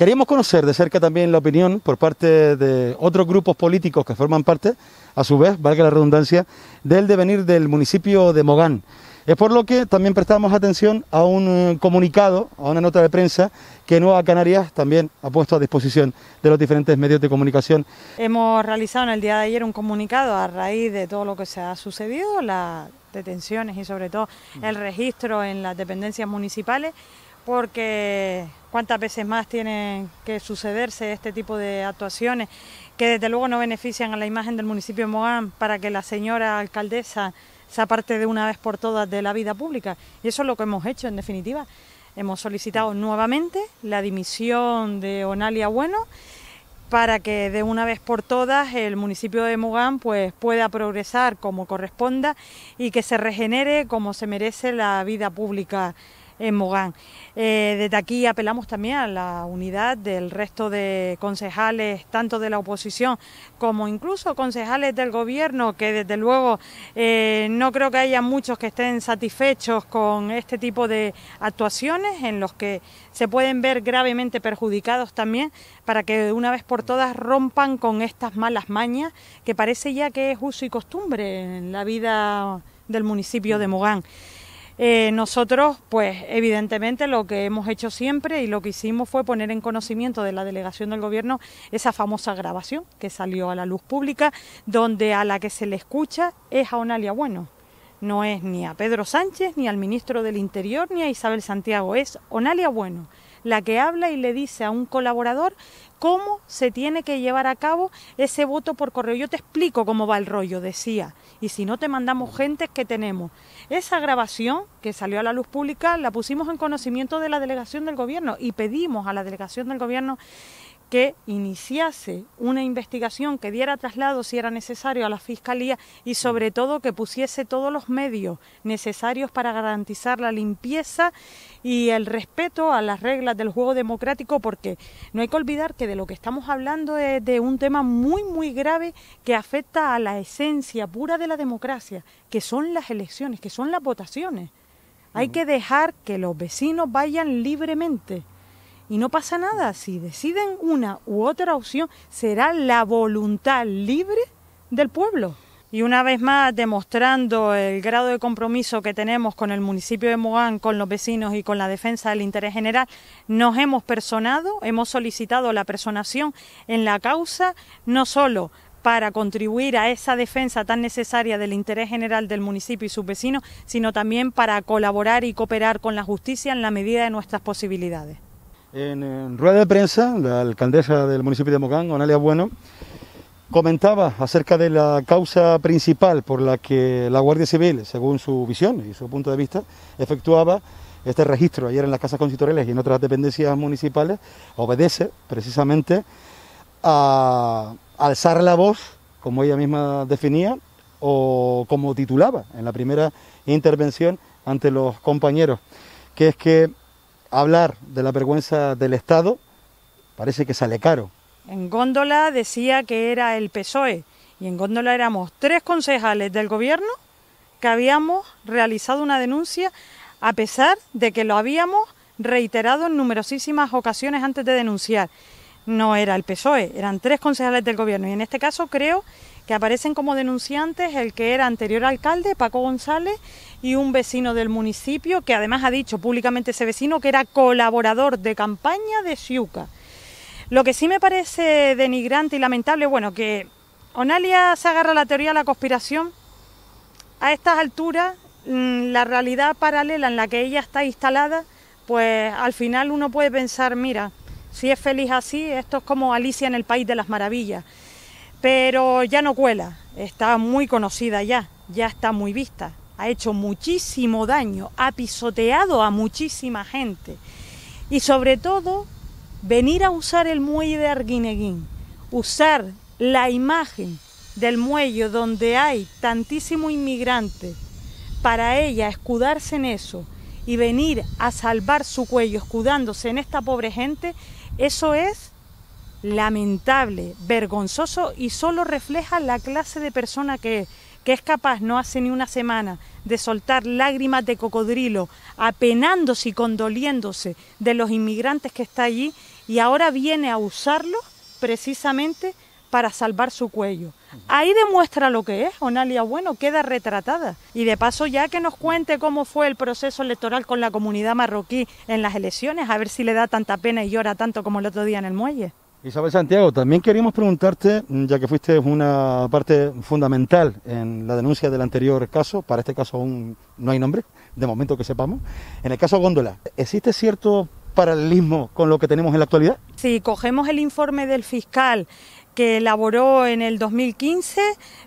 Queríamos conocer de cerca también la opinión por parte de otros grupos políticos que forman parte, a su vez, valga la redundancia, del devenir del municipio de Mogán. Es por lo que también prestamos atención a un eh, comunicado, a una nota de prensa que Nueva Canarias también ha puesto a disposición de los diferentes medios de comunicación. Hemos realizado en el día de ayer un comunicado a raíz de todo lo que se ha sucedido, las detenciones y sobre todo el registro en las dependencias municipales, porque cuántas veces más tienen que sucederse este tipo de actuaciones que desde luego no benefician a la imagen del municipio de Mogán para que la señora alcaldesa se aparte de una vez por todas de la vida pública. Y eso es lo que hemos hecho en definitiva. Hemos solicitado nuevamente la dimisión de Onalia Bueno para que de una vez por todas el municipio de Mogán pues, pueda progresar como corresponda y que se regenere como se merece la vida pública en Mogán. Eh, desde aquí apelamos también a la unidad del resto de concejales, tanto de la oposición como incluso concejales del gobierno, que desde luego eh, no creo que haya muchos que estén satisfechos con este tipo de actuaciones en los que se pueden ver gravemente perjudicados también para que de una vez por todas rompan con estas malas mañas que parece ya que es uso y costumbre en la vida del municipio de Mogán. Eh, nosotros, pues evidentemente lo que hemos hecho siempre y lo que hicimos fue poner en conocimiento de la delegación del gobierno esa famosa grabación que salió a la luz pública, donde a la que se le escucha es a Onalia Bueno. No es ni a Pedro Sánchez, ni al ministro del Interior, ni a Isabel Santiago, es Onalia Bueno la que habla y le dice a un colaborador cómo se tiene que llevar a cabo ese voto por correo. Yo te explico cómo va el rollo, decía. Y si no te mandamos gente que tenemos. Esa grabación que salió a la luz pública la pusimos en conocimiento de la delegación del gobierno y pedimos a la delegación del gobierno que iniciase una investigación que diera traslado si era necesario a la Fiscalía y sobre mm. todo que pusiese todos los medios necesarios para garantizar la limpieza y el respeto a las reglas del juego democrático porque no hay que olvidar que de lo que estamos hablando es de un tema muy muy grave que afecta a la esencia pura de la democracia, que son las elecciones, que son las votaciones. Hay mm. que dejar que los vecinos vayan libremente y no pasa nada, si deciden una u otra opción, será la voluntad libre del pueblo. Y una vez más demostrando el grado de compromiso que tenemos con el municipio de Mogán, con los vecinos y con la defensa del interés general, nos hemos personado, hemos solicitado la personación en la causa, no solo para contribuir a esa defensa tan necesaria del interés general del municipio y sus vecinos, sino también para colaborar y cooperar con la justicia en la medida de nuestras posibilidades. En, rueda de prensa, la alcaldesa del municipio de Mogán, Analia Bueno, comentaba acerca de la causa principal por la que la Guardia Civil, según su visión y su punto de vista, efectuaba este registro ayer en las casas consistoriales y en otras dependencias municipales, obedece precisamente a alzar la voz, como ella misma definía, o como titulaba en la primera intervención ante los compañeros, que es que hablar de la vergüenza del Estado parece que sale caro. En góndola decía que era el PSOE y en góndola éramos tres concejales del gobierno que habíamos realizado una denuncia a pesar de que lo habíamos reiterado en numerosísimas ocasiones antes de denunciar. No era el PSOE, eran tres concejales del gobierno y en este caso creo que aparecen como denunciantes el que era anterior alcalde, Paco González, y un vecino del municipio, que además ha dicho públicamente ese vecino que era colaborador de campaña de Siuca. Lo que sí me parece denigrante y lamentable, bueno, que Onalia se agarra la teoría de la conspiración. A estas alturas, mm, la realidad paralela en la que ella está instalada, pues al final uno puede pensar, mira, si es feliz así, esto es como Alicia en el País de las Maravillas pero ya no cuela, está muy conocida ya, ya está muy vista, ha hecho muchísimo daño, ha pisoteado a muchísima gente y sobre todo venir a usar el muelle de Arguineguín, usar la imagen del muelle donde hay tantísimo inmigrantes, para ella escudarse en eso y venir a salvar su cuello escudándose en esta pobre gente, eso es lamentable, vergonzoso y solo refleja la clase de persona que es, que es capaz no hace ni una semana de soltar lágrimas de cocodrilo, apenándose y condoliéndose de los inmigrantes que está allí y ahora viene a usarlos precisamente para salvar su cuello. Ahí demuestra lo que es, Onalia Bueno queda retratada. Y de paso ya que nos cuente cómo fue el proceso electoral con la comunidad marroquí en las elecciones, a ver si le da tanta pena y llora tanto como el otro día en el muelle. Isabel Santiago, también queríamos preguntarte, mm, ya que fuiste una parte fundamental en la denuncia del anterior caso, para este caso aún no hay nombre, de momento que sepamos, en el caso Góndola, ¿existe cierto paralelismo con lo que tenemos en la actualidad? Si cogemos el informe del fiscal que elaboró en el 2015,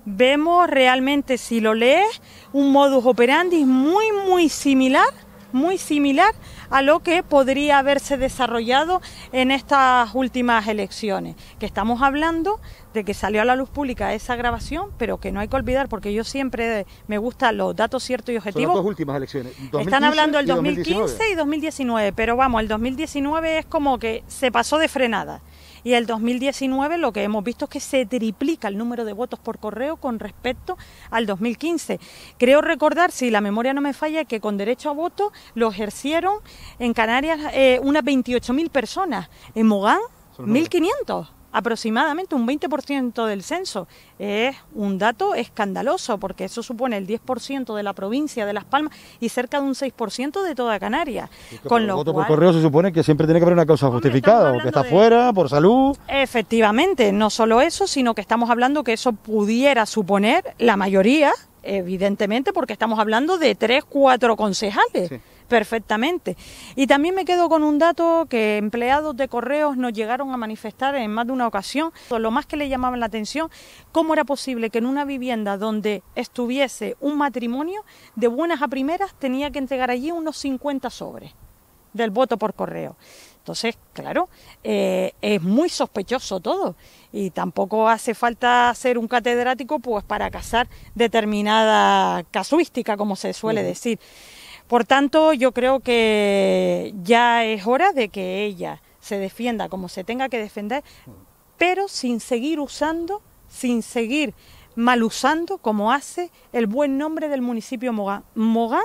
vemos realmente, si lo lees, un modus operandi muy, muy similar muy similar a lo que podría haberse desarrollado en estas últimas elecciones, que estamos hablando de que salió a la luz pública esa grabación, pero que no hay que olvidar, porque yo siempre me gustan los datos ciertos y objetivos. Son las últimas elecciones. Están hablando del 2015 y 2019, pero vamos, el 2019 es como que se pasó de frenada. Y el 2019 lo que hemos visto es que se triplica el número de votos por correo con respecto al 2015. Creo recordar, si la memoria no me falla, que con derecho a voto lo ejercieron en Canarias eh, unas unas 28.000 personas. En Mogán, 1.500 aproximadamente un 20% del censo. Es un dato escandaloso porque eso supone el 10% de la provincia de Las Palmas y cerca de un 6% de toda Canarias. Con lo voto por correo se supone que siempre tiene que haber una causa justificada, porque que está fuera, por salud. Efectivamente, no solo eso, sino que estamos hablando que eso pudiera suponer la mayoría, evidentemente, porque estamos hablando de tres, cuatro concejales perfectamente. Y también me quedo con un dato que empleados de correos nos llegaron a manifestar en más de una ocasión. Lo más que le llamaba la atención, cómo era posible que en una vivienda donde estuviese un matrimonio, de buenas a primeras tenía que entregar allí unos 50 sobres del voto por correo. Entonces, claro, eh, es muy sospechoso todo y tampoco hace falta ser un catedrático pues para cazar determinada casuística, como se suele decir. Por tanto, yo creo que ya es hora de que ella se defienda como se tenga que defender, pero sin seguir usando, sin seguir mal usando como hace el buen nombre del municipio Mogán. Mogán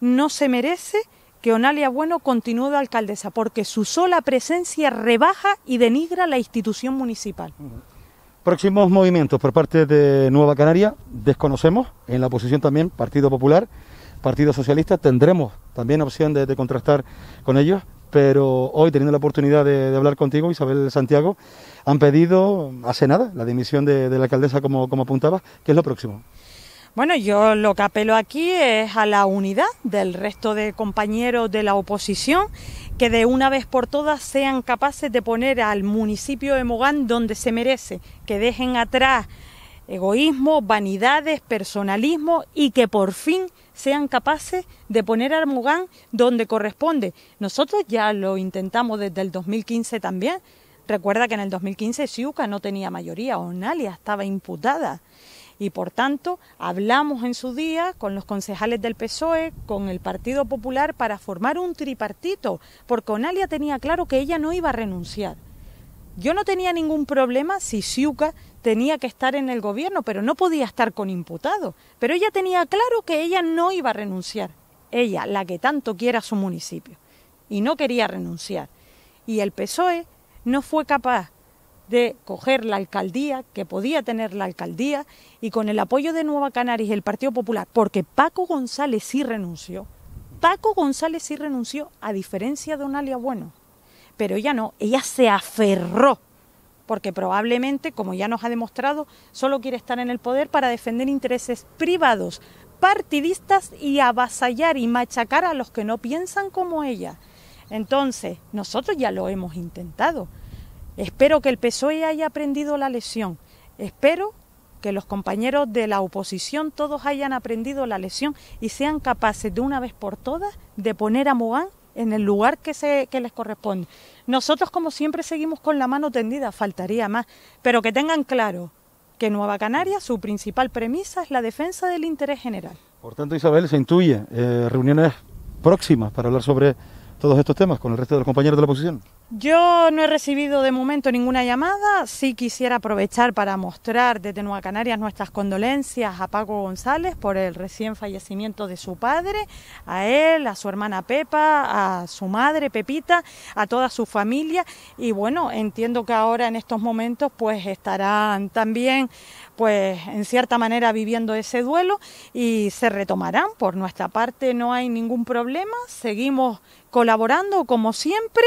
no se merece que Onalia Bueno continúe de alcaldesa, porque su sola presencia rebaja y denigra la institución municipal. Próximos movimientos por parte de Nueva Canaria, desconocemos, en la oposición también, Partido Popular. Partido Socialista. Tendremos también opción de, contrastar con ellos, pero hoy, teniendo la oportunidad de, hablar contigo, Isabel Santiago, han pedido, hace nada, la dimisión de, la alcaldesa, como, como apuntaba ¿Qué es lo próximo? Bueno, yo lo que apelo aquí es a la unidad del resto de compañeros de la oposición, que de una vez por todas sean capaces de poner al municipio de Mogán donde se merece, que dejen atrás egoísmo, vanidades, personalismo y que por fin sean capaces de poner a mugán donde corresponde. Nosotros ya lo intentamos desde el 2015 también. Recuerda que en el 2015 Siuca no tenía mayoría, Onalia estaba imputada. Y por tanto, hablamos en su día con los concejales del PSOE, con el Partido Popular, para formar un tripartito, porque Onalia tenía claro que ella no iba a renunciar. Yo no tenía ningún problema si Siuca tenía que estar en el gobierno, pero no podía estar con imputado. Pero ella tenía claro que ella no iba a renunciar. Ella, la que tanto quiera su municipio. Y no quería renunciar. Y el PSOE no fue capaz de coger la alcaldía, que podía tener la alcaldía, y con el apoyo de Nueva Canarias y el Partido Popular, porque Paco González sí renunció. Paco González sí renunció, a diferencia de alia Bueno pero ella no, ella se aferró, porque probablemente, como ya nos ha demostrado, solo quiere estar en el poder para defender intereses privados, partidistas y avasallar y machacar a los que no piensan como ella. Entonces, nosotros ya lo hemos intentado. Espero que el PSOE haya aprendido la lección. Espero que los compañeros de la oposición todos hayan aprendido la lección y sean capaces de una vez por todas de poner a Mogán en el lugar que, se, que les corresponde. Nosotros, como siempre, seguimos con la mano tendida, faltaría más, pero que tengan claro que Nueva Canaria, su principal premisa es la defensa del interés general. Por tanto, Isabel, se intuye eh, reuniones próximas para hablar sobre todos estos temas con el resto de los compañeros de la oposición. Yo no he recibido de momento ninguna llamada. Sí quisiera aprovechar para mostrar desde Nueva Canarias nuestras condolencias a Paco González por el recién fallecimiento de su padre, a él, a su hermana Pepa, a su madre Pepita, a toda su familia. Y bueno, entiendo que ahora en estos momentos pues estarán también pues en cierta manera viviendo ese duelo y se retomarán. Por nuestra parte no hay ningún problema. Seguimos colaborando como siempre.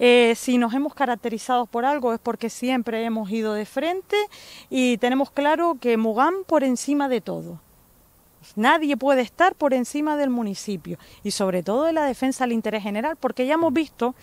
Eh, si nos hemos caracterizado por algo es porque siempre hemos ido de frente y tenemos claro que Mugán por encima de todo. Nadie puede estar por encima del municipio y sobre todo de la defensa del interés general, porque ya hemos visto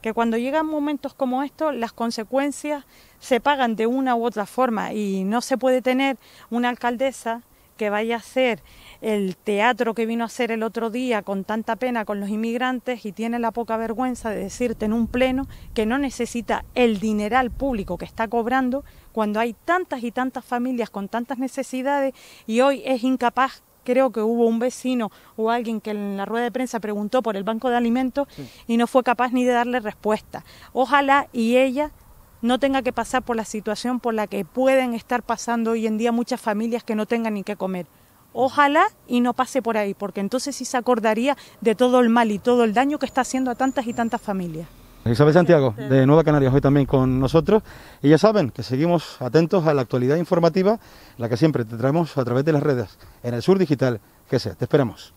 que cuando llegan momentos como estos las consecuencias se pagan de una u otra forma y no se puede tener una alcaldesa que vaya a ser el teatro que vino a hacer el otro día con tanta pena con los inmigrantes y tiene la poca vergüenza de decirte en un pleno que no necesita el dineral público que está cobrando cuando hay tantas y tantas familias con tantas necesidades y hoy es incapaz creo que hubo un vecino o alguien que en la rueda de prensa preguntó por el banco de alimentos y no fue capaz ni de darle respuesta. Ojalá y ella no tenga que pasar por la situación por la que pueden estar pasando hoy en día muchas familias que no tengan ni qué comer. Ojalá y no pase por ahí, porque entonces sí se acordaría de todo el mal y todo el daño que está haciendo a tantas y tantas familias. Isabel Santiago, de Nueva Canarias, hoy también con nosotros. Y ya saben que seguimos atentos a la actualidad informativa, la que siempre te traemos a través de las redes, en el Sur Digital GC. Te esperamos.